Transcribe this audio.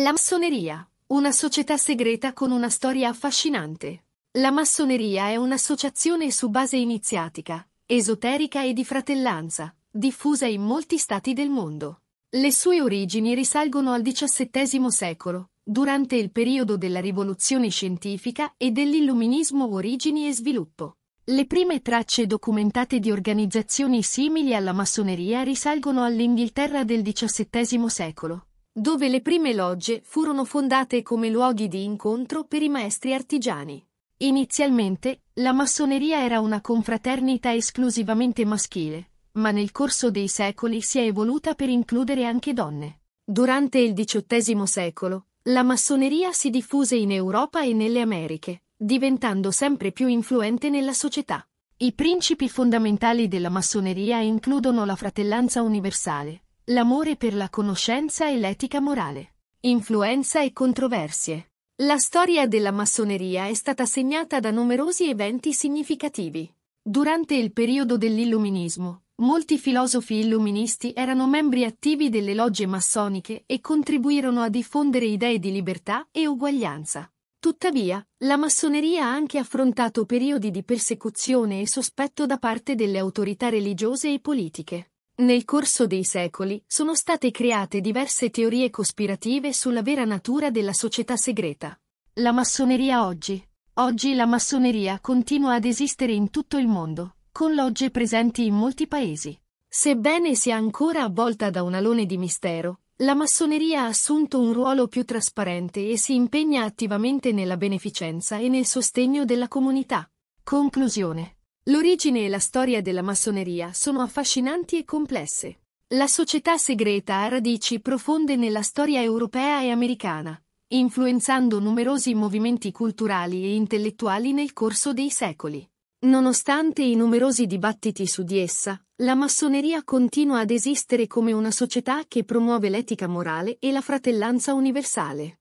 La massoneria, una società segreta con una storia affascinante. La massoneria è un'associazione su base iniziatica, esoterica e di fratellanza, diffusa in molti stati del mondo. Le sue origini risalgono al XVII secolo, durante il periodo della rivoluzione scientifica e dell'illuminismo origini e sviluppo. Le prime tracce documentate di organizzazioni simili alla massoneria risalgono all'Inghilterra del XVII secolo, dove le prime logge furono fondate come luoghi di incontro per i maestri artigiani. Inizialmente, la massoneria era una confraternita esclusivamente maschile, ma nel corso dei secoli si è evoluta per includere anche donne. Durante il XVIII secolo, la massoneria si diffuse in Europa e nelle Americhe, diventando sempre più influente nella società. I principi fondamentali della massoneria includono la fratellanza universale, l'amore per la conoscenza e l'etica morale. Influenza e controversie. La storia della massoneria è stata segnata da numerosi eventi significativi. Durante il periodo dell'illuminismo, molti filosofi illuministi erano membri attivi delle logge massoniche e contribuirono a diffondere idee di libertà e uguaglianza. Tuttavia, la massoneria ha anche affrontato periodi di persecuzione e sospetto da parte delle autorità religiose e politiche. Nel corso dei secoli sono state create diverse teorie cospirative sulla vera natura della società segreta. La massoneria oggi. Oggi la massoneria continua ad esistere in tutto il mondo, con logge presenti in molti paesi. Sebbene sia ancora avvolta da un alone di mistero, la massoneria ha assunto un ruolo più trasparente e si impegna attivamente nella beneficenza e nel sostegno della comunità. Conclusione. L'origine e la storia della massoneria sono affascinanti e complesse. La società segreta ha radici profonde nella storia europea e americana, influenzando numerosi movimenti culturali e intellettuali nel corso dei secoli. Nonostante i numerosi dibattiti su di essa, la massoneria continua ad esistere come una società che promuove l'etica morale e la fratellanza universale.